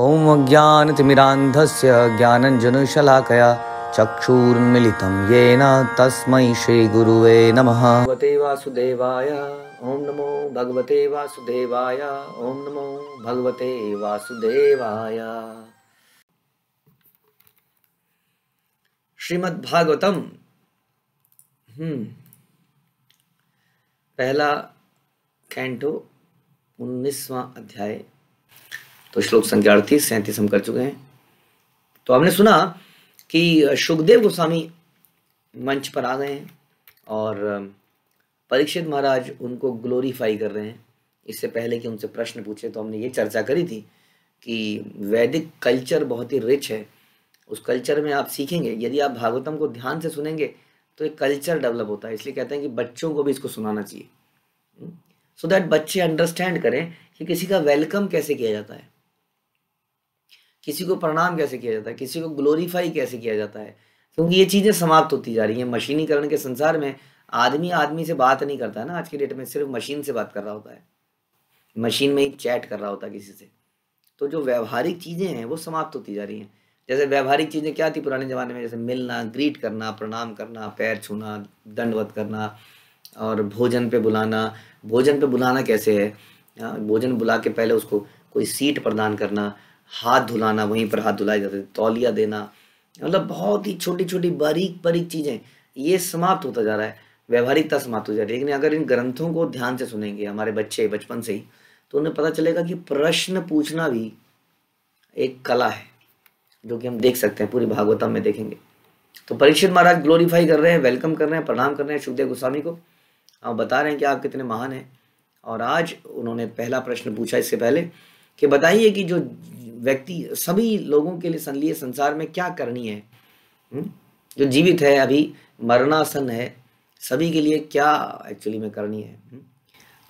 ओम ॐ अज्ञानतिमिरान्धस्य ज्ञानञ्जनशलाकया चक्षुर्मिलितं येन तस्मै श्रीगुरुवे नम भगवते वासुदेवाय ओं नमो भगवते वासुदेवाय ओं नमो भगवते वासुदेवाय श्रीमद्भागवतम हम्म। पहला कैंटो उन्नीसवा अध्याय तो श्लोक संख्या अड़तीस सैंतीस हम कर चुके हैं तो हमने सुना कि सुखदेव गोस्वामी मंच पर आ गए हैं और परीक्षित महाराज उनको ग्लोरीफाई कर रहे हैं इससे पहले कि उनसे प्रश्न पूछे तो हमने ये चर्चा करी थी कि वैदिक कल्चर बहुत ही रिच है उस कल्चर में आप सीखेंगे यदि आप भागवतम को ध्यान से सुनेंगे तो एक कल्चर डेवलप होता है इसलिए कहते हैं कि बच्चों को भी इसको सुनाना चाहिए सो हम्म। so दैट बच्चे अंडरस्टैंड करें कि किसी का वेलकम कैसे किया जाता है किसी को प्रणाम कैसे किया जाता है किसी को ग्लोरीफाई कैसे किया जाता है क्योंकि ये चीज़ें समाप्त होती जा रही हैं मशीनीकरण के संसार में आदमी आदमी से बात नहीं करता है ना आज की डेट में सिर्फ मशीन से बात कर रहा होता है मशीन में ही चैट कर रहा होता है किसी से तो जो व्यवहारिक चीज़ें हैं वो समाप्त होती जा रही हैं जैसे व्यवहारिक चीज़ें क्या थी पुराने ज़माने में जैसे मिलना ग्रीट करना प्रणाम करना पैर छूना दंडवत करना और भोजन पे बुलाना भोजन पे बुलाना कैसे है हाँ, भोजन बुला के पहले उसको कोई सीट प्रदान करना हाथ धुलाना वहीं पर हाथ धुलाए जाते थे तौलिया देना मतलब बहुत ही छोटी छोटी बारीक बारीक चीज़ें ये समाप्त होता जा रहा है व्यवहारिकता समाप्त हो जा रही है लेकिन अगर इन ग्रंथों को ध्यान से सुनेंगे हमारे बच्चे बचपन से ही तो उन्हें पता चलेगा कि प्रश्न पूछना भी एक कला है जो कि हम देख सकते हैं पूरी भागवतम में देखेंगे तो परीक्षित महाराज ग्लोरीफाई कर रहे हैं वेलकम कर रहे हैं प्रणाम कर रहे हैं शुभदेव गोस्वामी को और बता रहे हैं कि आप कितने महान हैं और आज उन्होंने पहला प्रश्न पूछा इससे पहले कि बताइए कि जो व्यक्ति सभी लोगों के लिए संलिए संसार में क्या करनी है हम्म? जो जीवित है अभी मरणासन है सभी के लिए क्या एक्चुअली में करनी है हम्म?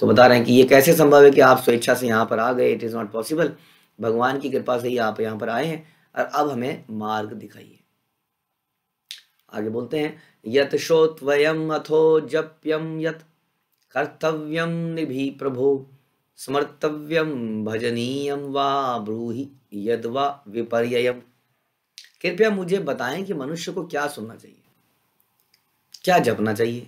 तो बता रहे हैं कि ये कैसे संभव है कि आप स्वेच्छा से यहाँ पर आ गए इट इज़ नॉट पॉसिबल भगवान की कृपा से ही आप यहाँ पर आए हैं और अब हमें मार्ग दिखाइए आगे बोलते हैं यत श्रोत्वयम अथो जप्यम यत कर्तव्यम निभि प्रभु स्मर्तव्यम भजनीयम वा ब्रूहि यद विपर्य कृपया मुझे बताएं कि मनुष्य को क्या सुनना चाहिए क्या जपना चाहिए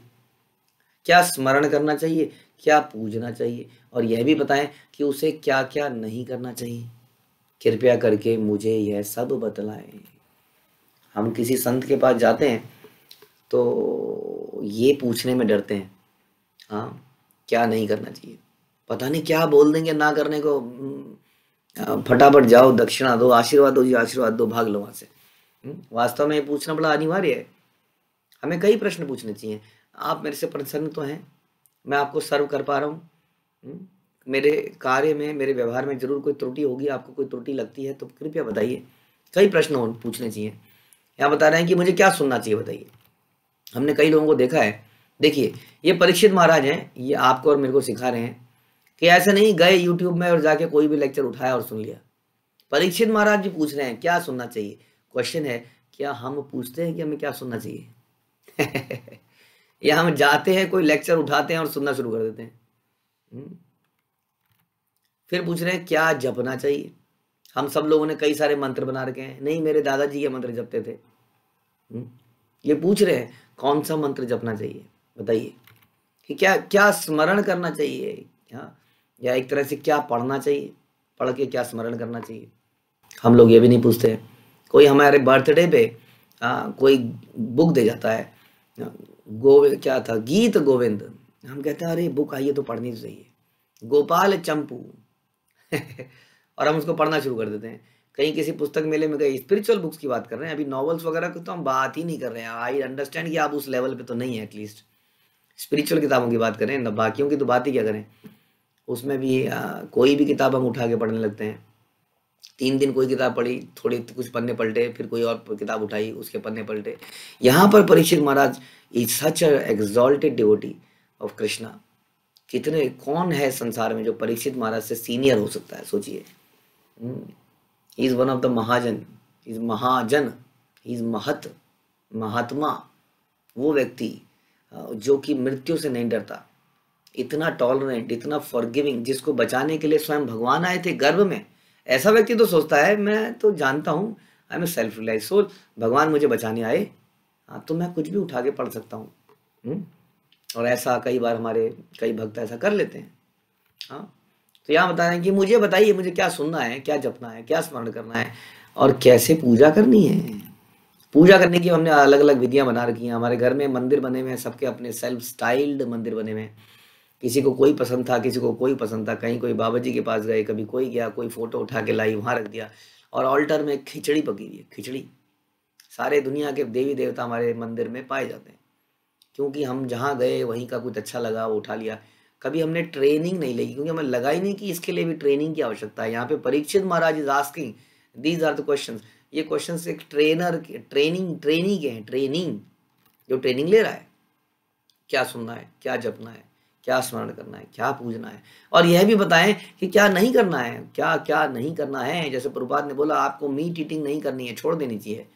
क्या स्मरण करना चाहिए क्या पूजना चाहिए और यह भी बताएं कि उसे क्या क्या नहीं करना चाहिए कृपया करके मुझे यह सब बतलाएं हम किसी संत के पास जाते हैं तो ये पूछने में डरते हैं हाँ क्या नहीं करना चाहिए पता नहीं क्या बोल देंगे ना करने को फटाफट जाओ दक्षिणा दो आशीर्वाद दो जी आशीर्वाद दो भाग लो वहाँ से हम्म, वास्तव में पूछना बड़ा अनिवार्य है हमें कई प्रश्न पूछने चाहिए आप मेरे से प्रसन्न तो हैं मैं आपको सर्व कर पा रहा हूँ हम्म, मेरे कार्य में मेरे व्यवहार में जरूर कोई त्रुटि होगी आपको कोई त्रुटि लगती है तो कृपया बताइए कई प्रश्न पूछने चाहिए यहाँ बता रहे हैं कि मुझे क्या सुनना चाहिए बताइए हमने कई लोगों को देखा है देखिए ये परीक्षित महाराज हैं ये आपको और मेरे को सिखा रहे हैं कि ऐसे नहीं गए यूट्यूब में और जाके कोई भी लेक्चर उठाया और सुन लिया परीक्षित महाराज जी पूछ रहे हैं क्या सुनना चाहिए क्वेश्चन है क्या हम पूछते हैं कि हमें क्या सुनना चाहिए या हम जाते हैं कोई लेक्चर उठाते हैं और सुनना शुरू कर देते हैं हम्म। फिर पूछ रहे हैं क्या जपना चाहिए हम सब लोगों ने कई सारे मंत्र बना रखे हैं नहीं मेरे दादाजी ये मंत्र जपते थे हम्म। ये पूछ रहे हैं कौन सा मंत्र जपना चाहिए बताइए कि क्या क्या स्मरण करना चाहिए हाँ या एक तरह से क्या पढ़ना चाहिए पढ़ के क्या स्मरण करना चाहिए हम लोग ये भी नहीं पूछते हैं कोई हमारे बर्थडे पे आ, कोई बुक दे जाता है गोविंद क्या था गीत गोविंद हम कहते हैं अरे बुक आइए तो पढ़नी तो चाहिए गोपाल चंपू और हम उसको पढ़ना शुरू कर देते हैं कहीं किसी पुस्तक मेले में गए स्पिरिचुअल बुक्स की बात कर रहे हैं अभी नॉवल्स वगैरह की तो हम बात ही नहीं कर रहे हैं आई अंडरस्टैंड कि आप उस लेवल पे तो नहीं है एटलीस्ट स्पिरिचुअल किताबों की बात करें ना बाकियों की तो बात ही क्या करें उसमें भी आ, कोई भी किताब हम उठा के पढ़ने लगते हैं तीन दिन कोई किताब पढ़ी थोड़ी कुछ पन्ने पलटे फिर कोई और किताब उठाई उसके पन्ने पलटे यहाँ पर Parikshit Maharaj is such exalted devotee of Krishna कितने कौन है संसार में जो परीक्षित महाराज से सीनियर हो सकता है सोचिए is one of the mahajan is mahajan is महत महात्मा वो व्यक्ति जो कि मृत्यु से नहीं डरता इतना टॉलरेंट इतना फॉरगिविंग जिसको बचाने के लिए स्वयं भगवान आए थे गर्भ में ऐसा व्यक्ति तो सोचता है मैं तो जानता हूँ I am self realise soul भगवान मुझे बचाने आए हाँ तो मैं कुछ भी उठा के पढ़ सकता हूँ हम्म? और ऐसा कई बार हमारे कई भक्त ऐसा कर लेते हैं हाँ तो यहाँ बता रहे हैं कि मुझे बताइए मुझे क्या सुनना है क्या जपना है क्या स्मरण करना है और कैसे पूजा करनी है पूजा करने की हमने अलग अलग विधियाँ बना रखी हैं हमारे घर में मंदिर बने हुए हैं सबके अपने सेल्फ स्टाइल्ड मंदिर बने हुए हैं किसी को कोई पसंद था किसी को कोई पसंद था कहीं कोई बाबा जी के पास गए कभी कोई गया कोई फ़ोटो उठा के लाई वहाँ रख दिया और ऑल्टर में खिचड़ी पकी हुई है खिचड़ी सारे दुनिया के देवी देवता हमारे मंदिर में पाए जाते हैं क्योंकि हम जहाँ गए वहीं का कुछ अच्छा लगा वो उठा लिया कभी हमने ट्रेनिंग नहीं ली क्योंकि हमें लगा ही नहीं कि इसके लिए भी ट्रेनिंग की आवश्यकता है यहाँ पे Parikshit Maharaj is asking these are the question ये क्वेश्चन एक ट्रेनर के ट्रेनिंग ट्रेनिंग के हैं ट्रेनिंग जो ट्रेनिंग ले रहा है क्या सुनना है क्या जपना है क्या स्मरण करना है क्या पूजना है और यह भी बताएं कि क्या नहीं करना है क्या क्या नहीं करना है जैसे प्रभुपाद ने बोला आपको मीट ईटिंग नहीं करनी है छोड़ देनी चाहिए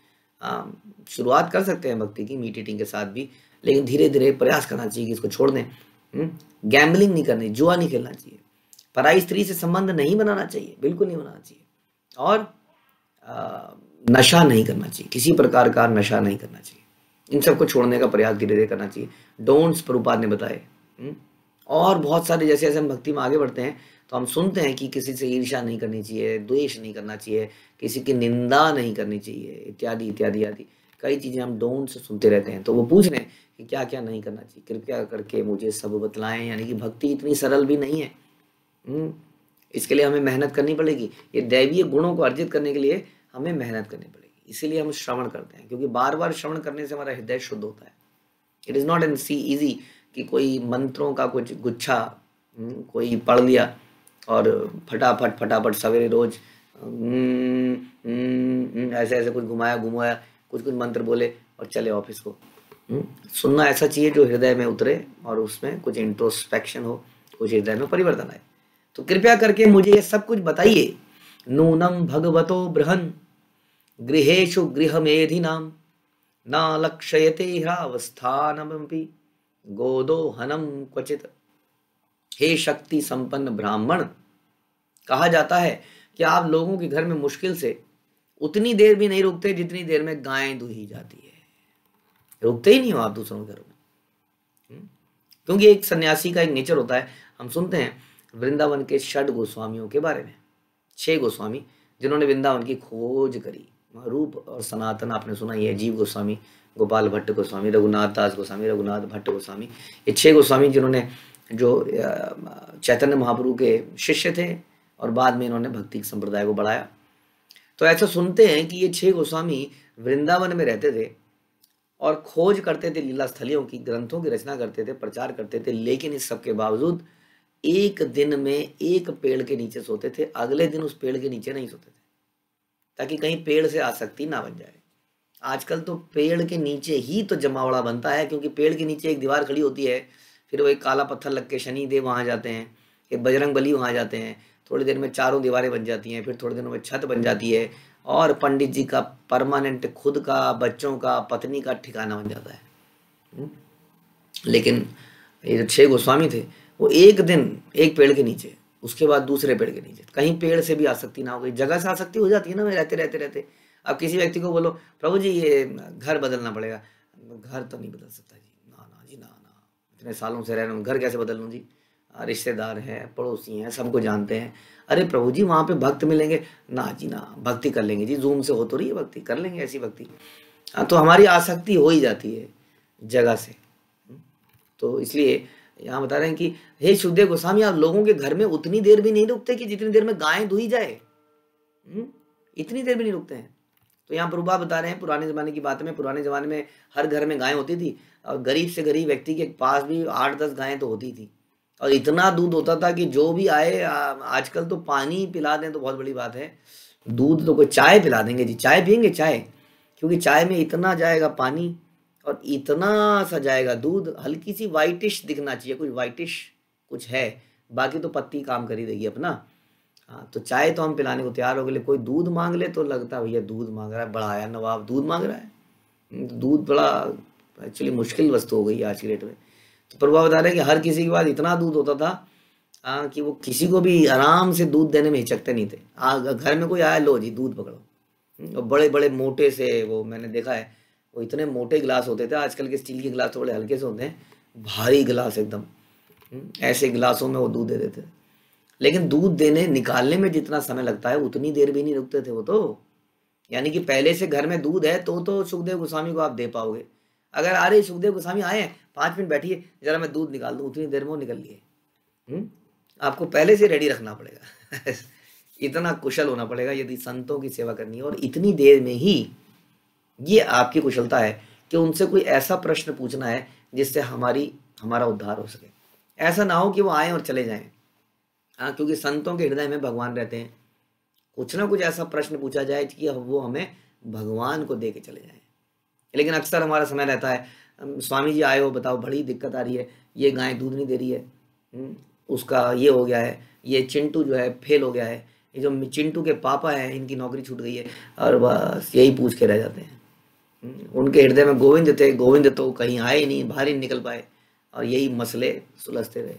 शुरुआत कर सकते हैं भक्ति की मीट ईटिंग के साथ भी लेकिन धीरे धीरे प्रयास करना चाहिए कि इसको छोड़ दें गैम्बलिंग हम्म, नहीं करनी जुआ नहीं खेलना चाहिए पराई स्त्री से संबंध नहीं बनाना चाहिए बिल्कुल नहीं बनाना चाहिए और आ, नशा नहीं करना चाहिए किसी प्रकार का नशा नहीं करना चाहिए इन सबको छोड़ने का प्रयास धीरे धीरे करना चाहिए डोंट्स प्रभुपाद ने बताए हम्म, और बहुत सारे जैसे जैसे हम भक्ति में आगे बढ़ते हैं तो हम सुनते हैं कि किसी से ईर्षा नहीं करनी चाहिए द्वेष नहीं करना चाहिए किसी की निंदा नहीं करनी चाहिए इत्यादि इत्यादि आदि कई चीज़ें हम डोंट से सुनते रहते हैं तो वो पूछ रहे हैं कि क्या क्या नहीं करना चाहिए कृपया करके मुझे सब बतलाएं यानी कि भक्ति इतनी सरल भी नहीं है हम्म, इसके लिए हमें मेहनत करनी पड़ेगी ये दैवीय गुणों को अर्जित करने के लिए हमें मेहनत करनी पड़ेगी इसीलिए हम श्रवण करते हैं क्योंकि बार बार श्रवण करने से हमारा हृदय शुद्ध होता है इट इज़ नॉट एन सी ईजी कि कोई मंत्रों का कुछ गुच्छा हम्म, कोई पढ़ लिया और फटाफट फटाफट सवेरे रोज हम्म, हम्म, ऐसे ऐसे कुछ घुमाया घुमाया कुछ कुछ मंत्र बोले और चले ऑफिस को सुनना ऐसा चाहिए जो हृदय में उतरे और उसमें कुछ इंट्रोस्पेक्शन हो कुछ हृदय में परिवर्तन आए तो कृपया करके मुझे ये सब कुछ बताइए नूनम भगवतो बृहन गृहेशु गृह मेधिनाम ना लक्ष्यते हवस्थानमपि गोदो हनम क्वचित हे शक्ति संपन्न ब्राह्मण कहा जाता है कि आप लोगों के घर में मुश्किल से उतनी देर भी नहीं रुकते जितनी देर में गायें दूही जाती है रुकते ही नहीं हो आप दूसरों के घरों में हम्म? क्योंकि एक सन्यासी का एक नेचर होता है हम सुनते हैं वृंदावन के षड गोस्वामियों के बारे में छह गोस्वामी जिन्होंने वृंदावन की खोज करी रूप और सनातन आपने सुना ही जीव गोस्वामी गोपाल भट्ट गोस्वामी रघुनाथ दास गोस्वामी रघुनाथ भट्ट गोस्वामी ये छः गोस्वामी जिन्होंने जो चैतन्य महाप्रभु के शिष्य थे और बाद में इन्होंने भक्ति संप्रदाय को बढ़ाया तो ऐसा सुनते हैं कि ये छः गोस्वामी वृंदावन में रहते थे और खोज करते थे लीला स्थलियों की ग्रंथों की रचना करते थे प्रचार करते थे लेकिन इस सब के बावजूद एक दिन में एक पेड़ के नीचे सोते थे अगले दिन उस पेड़ के नीचे नहीं सोते थे ताकि कहीं पेड़ से आसक्ति ना बन जाए आजकल तो पेड़ के नीचे ही तो जमावड़ा बनता है क्योंकि पेड़ के नीचे एक दीवार खड़ी होती है फिर वो एक काला पत्थर लग के शनिदेव वहाँ जाते हैं एक बजरंग बली वहाँ जाते हैं थोड़ी देर में चारों दीवारें बन जाती हैं फिर थोड़ी दिनों में छत बन जाती है और पंडित जी का परमानेंट खुद का बच्चों का पत्नी का ठिकाना बन जाता है हम्म? लेकिन ये जो छः गोस्वामी थे वो एक दिन एक पेड़ के नीचे उसके बाद दूसरे पेड़ के नीचे कहीं पेड़ से भी आसक्ति ना हो गई जगह से आसक्ति हो जाती है ना मैं रहते रहते रहते अब किसी व्यक्ति को बोलो प्रभु जी ये घर बदलना पड़ेगा घर तो नहीं बदल सकता जी ना ना जी ना ना इतने सालों से रह रहा हूँ घर कैसे बदल लूँ जी रिश्तेदार हैं पड़ोसी हैं सबको जानते हैं अरे प्रभु जी वहाँ पे भक्त मिलेंगे ना जी ना भक्ति कर लेंगे जी जूम से हो तो रही है भक्ति कर लेंगे ऐसी भक्ति हाँ, तो हमारी आसक्ति हो ही जाती है जगह से हम्म, तो इसलिए यहाँ बता रहे हैं कि हे शुद्धे गोस्वामी आप लोगों के घर में उतनी देर भी नहीं रुकते कि जितनी देर में गायें धोई जाए हम्म, इतनी देर भी नहीं रुकते हैं तो यहाँ प्रभा बता रहे हैं पुराने ज़माने की बात में पुराने ज़माने में हर घर में गायें होती थी और गरीब से गरीब व्यक्ति के पास भी आठ दस गायें तो होती थी और इतना दूध होता था कि जो भी आए आजकल तो पानी पिला दें तो बहुत बड़ी बात है दूध तो कोई चाय पिला देंगे जी चाय पियेंगे चाय क्योंकि चाय में इतना जाएगा पानी और इतना सा जाएगा दूध हल्की सी वाइटिश दिखना चाहिए कुछ वाइटिश कुछ है बाकी तो पत्ती काम कर ही देगी अपना हाँ तो चाय तो हम पिलाने को तैयार हो गए कोई दूध मांग ले तो लगता है भैया दूध मांग रहा है बड़ा आया नवाब दूध मांग रहा है हम्म, तो दूध बड़ा एक्चुअली मुश्किल वस्तु हो गई आज के डेट में तो प्रभाव बता रहे हैं कि हर किसी के पास इतना दूध होता था आ, कि वो किसी को भी आराम से दूध देने में हिचकते नहीं थे आ, घर में कोई आया लो जी दूध पकड़ो हम्म, और बड़े बड़े मोटे से वो मैंने देखा है वो इतने मोटे गिलास होते थे आजकल के स्टील के गिलास तो बड़े हल्के से होते हैं भारी गिलास एकदम हम्म, ऐसे गिलासों में वो दूध दे देते थे लेकिन दूध देने निकालने में जितना समय लगता है उतनी देर भी नहीं रुकते थे वो तो यानी कि पहले से घर में दूध है तो तो सुखदेव गोस्वामी को आप दे पाओगे अगर आ रही सुखदेव गोस्वामी आए पाँच मिनट बैठिए जरा मैं दूध निकाल दूँ उतनी देर में वो निकल लिए हम्म? आपको पहले से रेडी रखना पड़ेगा इतना कुशल होना पड़ेगा यदि संतों की सेवा करनी है और इतनी देर में ही ये आपकी कुशलता है कि उनसे कोई ऐसा प्रश्न पूछना है जिससे हमारी हमारा उद्धार हो सके ऐसा ना हो कि वो आए और चले जाएं हाँ, क्योंकि संतों के हृदय में भगवान रहते हैं कुछ ना कुछ ऐसा प्रश्न पूछा जाए कि वो हमें भगवान को दे के चले जाए लेकिन अक्सर हमारा समय रहता है स्वामी जी आए हो बताओ बड़ी दिक्कत आ रही है ये गाय दूध नहीं दे रही है हम्म, उसका ये हो गया है ये चिंटू जो है फेल हो गया है ये जो चिंटू के पापा हैं इनकी नौकरी छूट गई है और बस यही पूछ के रह जाते हैं हम्म, उनके हृदय में गोविंद थे गोविंद तो कहीं आए ही नहीं बाहर ही निकल पाए और यही मसले सुलझते रहे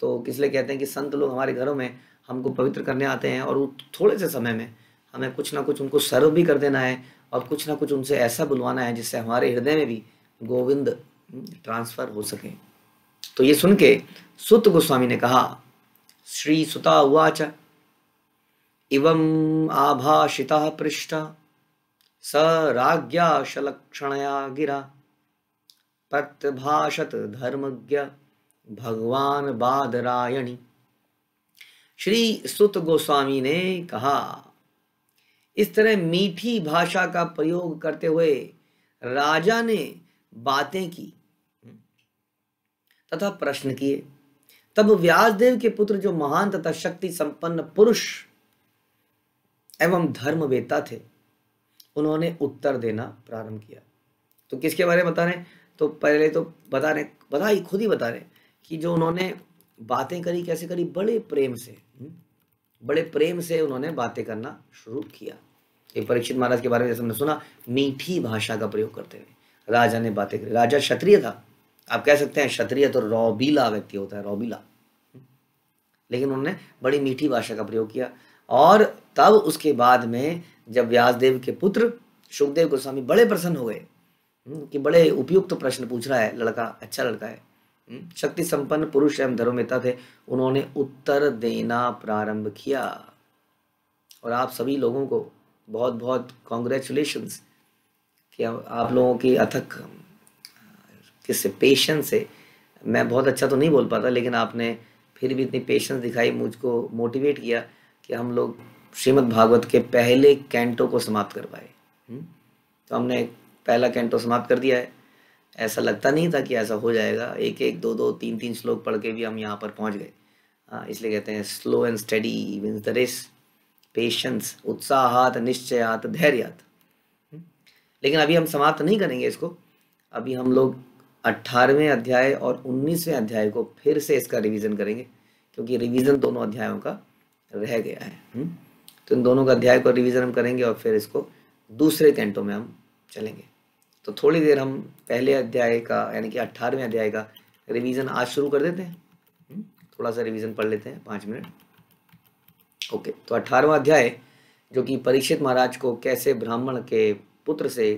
तो इसलिए कहते हैं कि संत लोग हमारे घरों में हमको पवित्र करने आते हैं और थोड़े से समय में हमें कुछ ना कुछ उनको सर्व भी कर देना है और कुछ ना कुछ उनसे ऐसा बुलवाना है जिससे हमारे हृदय में भी गोविंद ट्रांसफर हो सके तो ये सुन के सुत गोस्वामी ने कहा श्री सुता उवाच इवम आभाषिता पृष्ठा स राग्या शलक्षणया गिरा प्रतभाषत धर्मज्ञ भगवान बादरायणी श्री सुत गोस्वामी ने कहा इस तरह मीठी भाषा का प्रयोग करते हुए राजा ने बातें की तथा प्रश्न किए तब व्यासदेव के पुत्र जो महान तथा शक्ति संपन्न पुरुष एवं धर्मवेता थे उन्होंने उत्तर देना प्रारंभ किया तो किसके बारे में बता रहे तो पहले तो बता रहे बता ही खुद ही बता रहे कि जो उन्होंने बातें करी कैसे करी बड़े प्रेम से हम्म? बड़े प्रेम से उन्होंने बातें करना शुरू किया एक परीक्षित महाराज के बारे में जैसे हमने सुना मीठी भाषा का प्रयोग करते हुए राजा ने बातें करी राजा क्षत्रिय था आप कह सकते हैं क्षत्रिय तो रौबीला व्यक्ति होता है रौबीला हम्म? लेकिन उन्होंने बड़ी मीठी भाषा का प्रयोग किया और तब उसके बाद में जब व्यासदेव के पुत्र सुखदेव गोस्वामी बड़े प्रसन्न हो गए हम्म, कि बड़े उपयुक्त तो प्रश्न पूछ रहा है लड़का अच्छा लड़का है हम्म, शक्ति संपन्न पुरुष एवं धर्मेता थे उन्होंने उत्तर देना प्रारंभ किया और आप सभी लोगों को बहुत बहुत कॉन्ग्रेचुलेशन कि आप लोगों की अथक किस पेशेंस से मैं बहुत अच्छा तो नहीं बोल पाता लेकिन आपने फिर भी इतनी पेशेंस दिखाई मुझको मोटिवेट किया कि हम लोग श्रीमद् भागवत के पहले कैंटो को समाप्त कर पाए हम्म, तो हमने पहला कैंटो समाप्त कर दिया है ऐसा लगता नहीं था कि ऐसा हो जाएगा एक एक दो दो तीन तीन श्लोक पढ़ के भी हम यहाँ पर पहुँच गए हाँ इसलिए कहते हैं slow and study wins the race patience उत्साहत निश्चयात धैर्यात हम्म। लेकिन अभी हम समाप्त नहीं करेंगे इसको अभी हम लोग अट्ठारहवें अध्याय और उन्नीसवें अध्याय को फिर से इसका रिवीजन करेंगे क्योंकि रिवीजन दोनों अध्यायों का रह गया है हम्म। तो इन दोनों का अध्याय को रिवीजन हम करेंगे और फिर इसको दूसरे कैंटों में हम चलेंगे तो थोड़ी देर हम पहले अध्याय का यानी कि अट्ठारहवें अध्याय का रिवीजन आज शुरू कर देते हैं हम्म, थोड़ा सा रिवीजन पढ़ लेते हैं पाँच मिनट ओके तो अट्ठारहवा अध्याय जो कि परीक्षित महाराज को कैसे ब्राह्मण के पुत्र से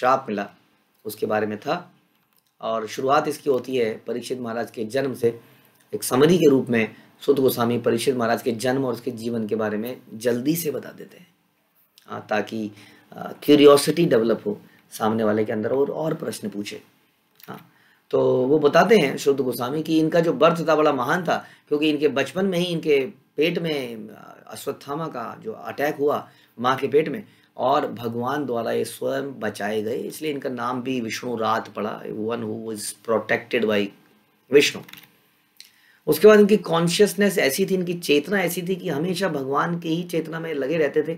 श्राप मिला उसके बारे में था और शुरुआत इसकी होती है परीक्षित महाराज के जन्म से एक समरी के रूप में सुध गोस्वामी परीक्षित महाराज के जन्म और उसके जीवन के बारे में जल्दी से बता देते हैं हाँ, ताकि क्यूरियोसिटी डेवलप हो सामने वाले के अंदर और और प्रश्न पूछे हाँ तो वो बताते हैं शुद्ध गोस्वामी कि इनका जो बर्थ था बड़ा महान था क्योंकि इनके बचपन में ही इनके पेट में अश्वत्थामा का जो अटैक हुआ माँ के पेट में और भगवान द्वारा ये स्वयं बचाए गए इसलिए इनका नाम भी विष्णु रात पड़ा one who is protected by Vishnu उसके बाद इनकी कॉन्शियसनेस ऐसी थी इनकी चेतना ऐसी थी कि हमेशा भगवान की ही चेतना में लगे रहते थे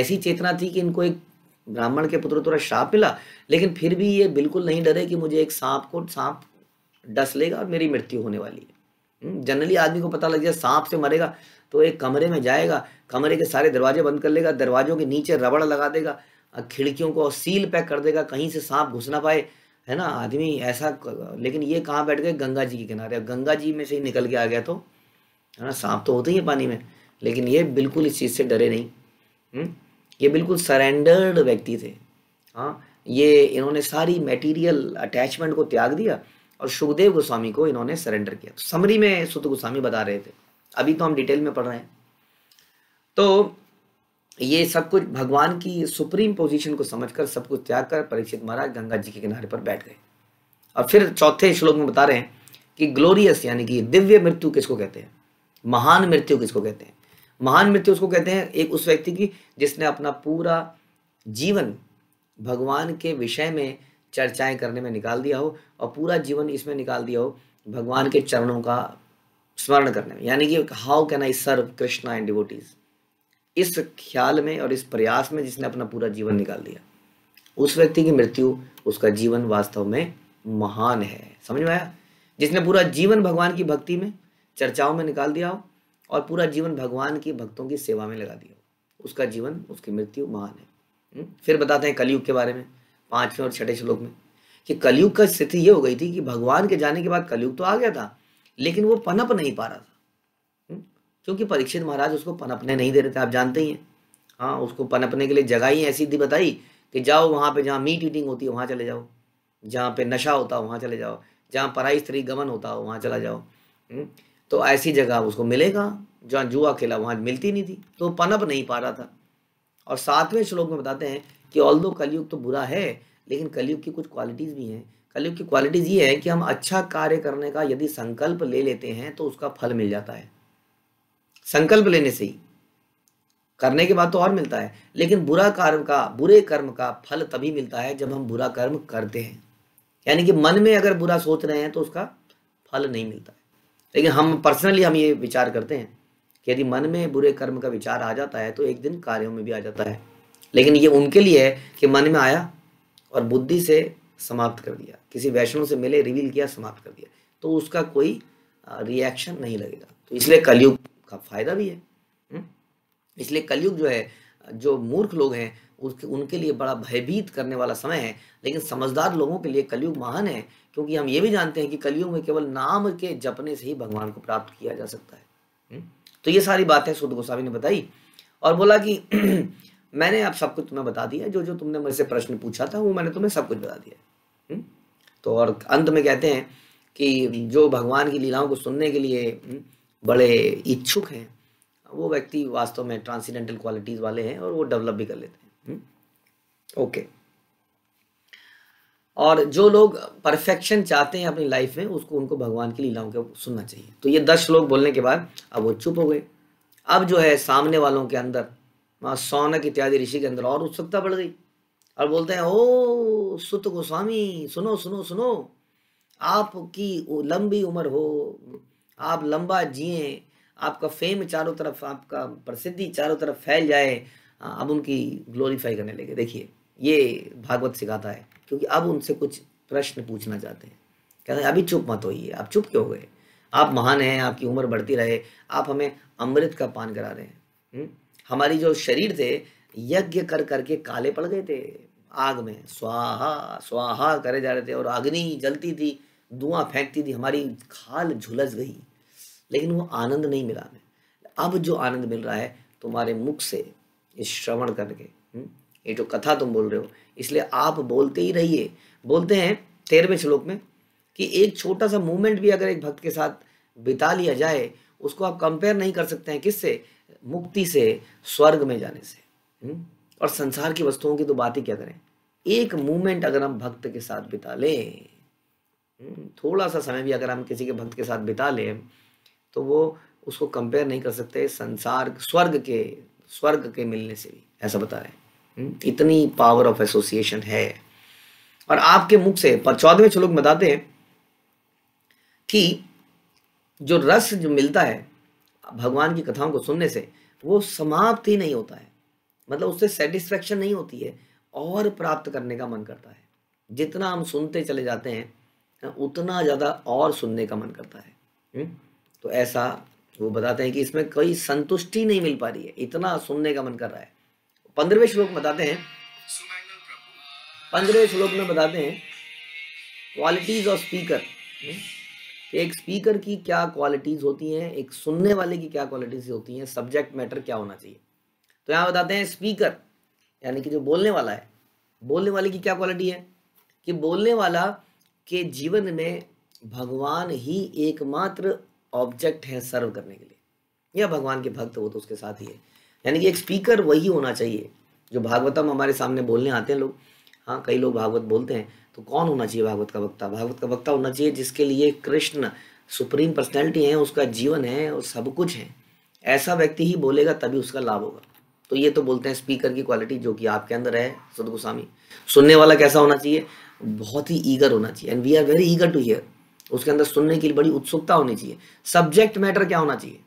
ऐसी चेतना थी कि इनको एक ब्राह्मण के पुत्र थोड़ा श्राप मिला लेकिन फिर भी ये बिल्कुल नहीं डरे कि मुझे एक सांप को सांप डस लेगा और मेरी मृत्यु होने वाली है जनरली हम्म, आदमी को पता लग जाए सांप से मरेगा तो एक कमरे में जाएगा कमरे के सारे दरवाजे बंद कर लेगा दरवाजों के नीचे रबड़ लगा देगा खिड़कियों को सील पैक कर देगा कहीं से सांप घुस ना पाए है ना आदमी ऐसा लेकिन ये कहाँ बैठ गए गंगा जी के किनारे अब गंगा जी में से ही निकल के आ गया तो है ना सांप तो होते ही है पानी में लेकिन ये बिल्कुल इस चीज़ से डरे नहीं हुँ? हम्म, ये बिल्कुल सरेंडर्ड व्यक्ति थे हाँ ये इन्होंने सारी मटेरियल अटैचमेंट को त्याग दिया और सुखदेव गोस्वामी को इन्होंने सरेंडर किया तो समरी में सुत गोस्वामी बता रहे थे अभी तो हम डिटेल में पढ़ रहे हैं तो ये सब कुछ भगवान की सुप्रीम पोजीशन को समझकर सब कुछ त्याग कर परीक्षित महाराज गंगा जी के किनारे पर बैठ गए और फिर चौथे श्लोक में बता रहे हैं कि ग्लोरियस यानी कि दिव्य मृत्यु किसको कहते हैं महान मृत्यु किसको कहते हैं महान मृत्यु उसको कहते हैं एक उस व्यक्ति की जिसने अपना पूरा जीवन भगवान के विषय में चर्चाएं करने में निकाल दिया हो और पूरा जीवन इसमें निकाल दिया हो भगवान के चरणों का स्मरण करने में यानी कि how can I serve Krishna and devotees इस ख्याल में और इस प्रयास में जिसने अपना पूरा जीवन निकाल दिया उस व्यक्ति की मृत्यु उसका जीवन वास्तव में महान है समझ में आया जिसने पूरा जीवन भगवान की भक्ति में चर्चाओं में निकाल दिया हो और पूरा जीवन भगवान की भक्तों की सेवा में लगा दिया उसका जीवन उसकी मृत्यु महान है हम्म? फिर बताते हैं कलयुग के बारे में पांचवें और छठे श्लोक में कि कलयुग का स्थिति ये हो गई थी कि भगवान के जाने के बाद कलयुग तो आ गया था लेकिन वो पनप नहीं पा रहा था हम्म? क्योंकि परीक्षित महाराज उसको पनपने नहीं दे रहे थे आप जानते ही हैं हाँ उसको पनपने के लिए जगह ही ऐसी थी बताई कि जाओ वहाँ पे जहाँ मीट ईटिंग होती है वहाँ चले जाओ जहाँ पे नशा होता है वहाँ चले जाओ जहाँ पराई स्त्री गमन होता हो वहाँ चला जाओ हम्म? तो ऐसी जगह उसको मिलेगा जहाँ जुआ खेला वहाँ मिलती नहीं थी तो पनप नहीं पा रहा था और सातवें श्लोक में बताते हैं कि ऑल दो कलयुग तो बुरा है लेकिन कलयुग की कुछ क्वालिटीज़ भी हैं कलयुग की क्वालिटीज़ ये है कि हम अच्छा कार्य करने का यदि संकल्प ले लेते हैं तो उसका फल मिल जाता है संकल्प लेने से ही करने के बाद तो और मिलता है लेकिन बुरा कर्म का बुरे कर्म का फल तभी मिलता है जब हम बुरा कर्म करते हैं यानी कि मन में अगर बुरा सोच रहे हैं तो उसका फल नहीं मिलता है लेकिन हम पर्सनली हम ये विचार करते हैं कि यदि मन में बुरे कर्म का विचार आ जाता है तो एक दिन कार्यों में भी आ जाता है लेकिन ये उनके लिए है कि मन में आया और बुद्धि से समाप्त कर दिया किसी वैष्णव से मिले रिवील किया समाप्त कर दिया तो उसका कोई रिएक्शन नहीं लगेगा तो इसलिए कलयुग का फायदा भी है हम्म? इसलिए कलयुग जो है जो मूर्ख लोग हैं उसके उनके लिए बड़ा भयभीत करने वाला समय है लेकिन समझदार लोगों के लिए कलयुग महान है क्योंकि हम ये भी जानते हैं कि कलयुग में केवल नाम के जपने से ही भगवान को प्राप्त किया जा सकता है तो ये सारी बातें सुध गोस्वामी ने बताई और बोला कि मैंने आप सब कुछ तुम्हें बता दिया जो जो तुमने मुझसे प्रश्न पूछा था वो मैंने तुम्हें सब कुछ बता दिया तो और अंत में कहते हैं कि जो भगवान की लीलाओं को सुनने के लिए बड़े इच्छुक हैं वो व्यक्ति वास्तव में ट्रांसीडेंटल क्वालिटीज़ वाले हैं और वो डेवलप भी कर लेते हैं ओके हम्म? और जो लोग परफेक्शन चाहते हैं अपनी लाइफ में उसको उनको भगवान की लीलाओं के सुनना चाहिए तो ये दस लोग बोलने के बाद अब वो चुप हो गए अब जो है सामने वालों के अंदर वहाँ सौनक इत्यादि ऋषि के अंदर और उत्सुकता बढ़ गई और बोलते हैं ओ सुत गोस्वामी सुनो सुनो सुनो आपकी लंबी उम्र हो आप लंबा जिए आपका फेम चारों तरफ आपका प्रसिद्धि चारों तरफ फैल जाए अब उनकी ग्लोरीफाई करने लगे देखिए ये भागवत सिखाता है क्योंकि अब उनसे कुछ प्रश्न पूछना चाहते हैं कहते हैं अभी चुप मत होइए आप चुप क्यों हो गए आप महान हैं आपकी उम्र बढ़ती रहे आप हमें अमृत का पान करा रहे हैं हम्म? हमारी जो शरीर थे यज्ञ कर करके काले पड़ गए थे आग में स्वाहा स्वाहा करे जा रहे थे और अग्नि जलती थी धुआं फेंकती थी हमारी खाल झुलस गई लेकिन वो आनंद नहीं मिला हमें अब जो आनंद मिल रहा है तुम्हारे मुख से इस श्रवण करके हम्म, ये जो कथा तुम बोल रहे हो इसलिए आप बोलते ही रहिए बोलते हैं तेरहवें श्लोक में कि एक छोटा सा मूवमेंट भी अगर एक भक्त के साथ बिता लिया जाए उसको आप कंपेयर नहीं कर सकते हैं किससे मुक्ति से स्वर्ग में जाने से हम्म, और संसार की वस्तुओं की तो बात ही क्या करें एक मूवमेंट अगर हम भक्त के साथ बिता लें हम्म, थोड़ा सा समय भी अगर हम किसी के भक्त के साथ बिता लें तो वो उसको कंपेयर नहीं कर सकते संसार स्वर्ग के स्वर्ग के मिलने से भी ऐसा बता रहे हैं हम्म, इतनी पावर ऑफ एसोसिएशन है और आपके मुख से पर चौदहवें श्लोक बताते हैं कि जो रस जो मिलता है भगवान की कथाओं को सुनने से वो समाप्त ही नहीं होता है मतलब उससे सेटिस्फेक्शन नहीं होती है और प्राप्त करने का मन करता है जितना हम सुनते चले जाते हैं उतना ज़्यादा और सुनने का मन करता है हुँ? हम्म, तो ऐसा वो बताते हैं कि इसमें कोई संतुष्टि नहीं मिल पा रही है इतना सुनने का मन कर रहा है पंद्रहवें श्लोक बताते हैं पंद्रहवें श्लोक में बताते हैं क्वालिटीज ऑफ स्पीकर एक स्पीकर की क्या क्वालिटीज होती हैं एक सुनने वाले की क्या क्वालिटीज होती हैं सब्जेक्ट मैटर क्या होना चाहिए तो यहाँ बताते हैं स्पीकर यानी कि जो बोलने वाला है बोलने वाले की क्या क्वालिटी है कि बोलने वाला के जीवन में भगवान ही एकमात्र ऑब्जेक्ट है सर्व करने के लिए या भगवान के भक्त वो तो उसके साथ ही है यानी कि एक स्पीकर वही होना चाहिए जो भागवतम हमारे सामने बोलने आते हैं लोग हाँ कई लोग भागवत बोलते हैं तो कौन होना चाहिए भागवत का वक्ता भागवत का वक्ता होना चाहिए जिसके लिए कृष्ण सुप्रीम पर्सनैलिटी है उसका जीवन है और सब कुछ है ऐसा व्यक्ति ही बोलेगा तभी उसका लाभ होगा तो ये तो बोलते हैं स्पीकर की क्वालिटी जो कि आपके अंदर है सदगोस्वामी सुनने वाला कैसा होना चाहिए बहुत ही ईगर होना चाहिए and we are very eager to hear उसके अंदर सुनने के लिए बड़ी उत्सुकता होनी चाहिए सब्जेक्ट मैटर क्या होना चाहिए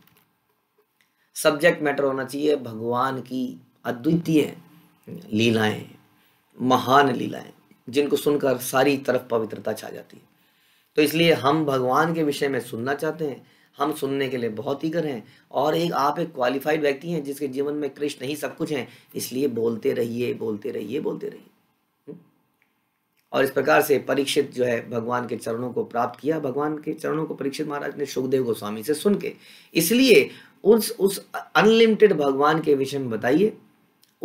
सब्जेक्ट मैटर होना चाहिए भगवान की अद्वितीय लीलाएं महान लीलाएं जिनको सुनकर सारी तरफ पवित्रता छा जाती है तो इसलिए हम भगवान के विषय में सुनना चाहते हैं हम सुनने के लिए बहुत ही हैं और एक आप एक क्वालिफाइड व्यक्ति हैं जिसके जीवन में कृष्ण ही सब कुछ हैं इसलिए बोलते रहिए बोलते रहिए बोलते रहिए और इस प्रकार से परीक्षित जो है भगवान के चरणों को प्राप्त किया भगवान के चरणों को परीक्षित महाराज ने सुखदेव गोस्वामी से सुन के इसलिए उस उस अनलिमिटेड भगवान के विषय में बताइए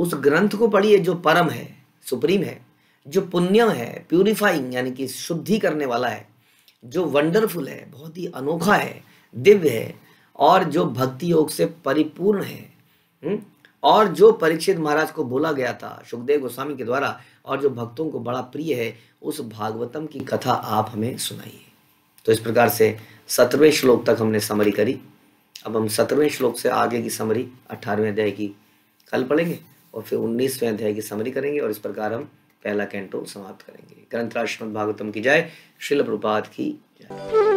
उस ग्रंथ को पढ़िए जो परम है सुप्रीम है जो पुण्य है प्यूरिफाइंग यानी कि शुद्धि करने वाला है जो वंडरफुल है बहुत ही अनोखा है दिव्य है और जो भक्ति योग से परिपूर्ण है हुँ? हम्म? और जो परीक्षित महाराज को बोला गया था सुखदेव गोस्वामी के द्वारा और जो भक्तों को बड़ा प्रिय है उस भागवतम की कथा आप हमें सुनाइए तो इस प्रकार से सत्रहवें श्लोक तक हमने समरी करी अब हम सत्रहवें श्लोक से आगे की समरी अठारहवें अध्याय की कल पढ़ेंगे और फिर उन्नीसवें अध्याय की समरी करेंगे और इस प्रकार हम पहला कैंटो समाप्त करेंगे ग्रंथराश्रम भागवतम की जाए शिल प्रपात की जाए